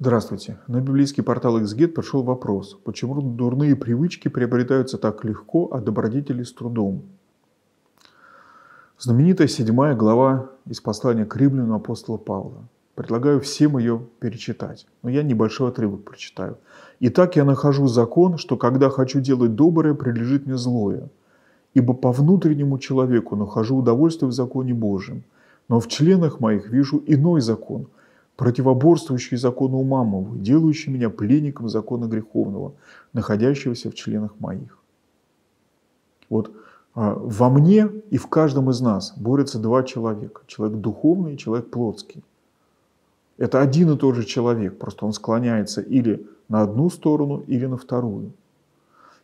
Здравствуйте. На библейский портал XGET пришел вопрос, почему дурные привычки приобретаются так легко, а добродетели с трудом? Знаменитая седьмая глава из послания к Римлянам апостола Павла. Предлагаю всем ее перечитать, но я небольшой отрывок прочитаю. «Итак я нахожу закон, что когда хочу делать доброе, прилежит мне злое. Ибо по внутреннему человеку нахожу удовольствие в законе Божьем, но в членах моих вижу иной закон – противоборствующие закону Умамову, делающий меня пленником закона греховного, находящегося в членах моих. Вот а, во мне и в каждом из нас борются два человека. Человек духовный и человек плотский. Это один и тот же человек, просто он склоняется или на одну сторону, или на вторую.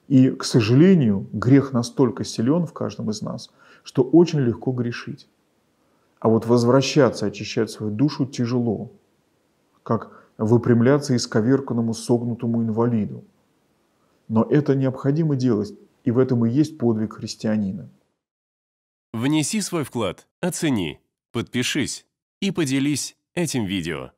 И, к сожалению, грех настолько силен в каждом из нас, что очень легко грешить. А вот возвращаться, очищать свою душу тяжело как выпрямляться исковерканному согнутому инвалиду. Но это необходимо делать, и в этом и есть подвиг христианина. Внеси свой вклад, оцени, подпишись и поделись этим видео.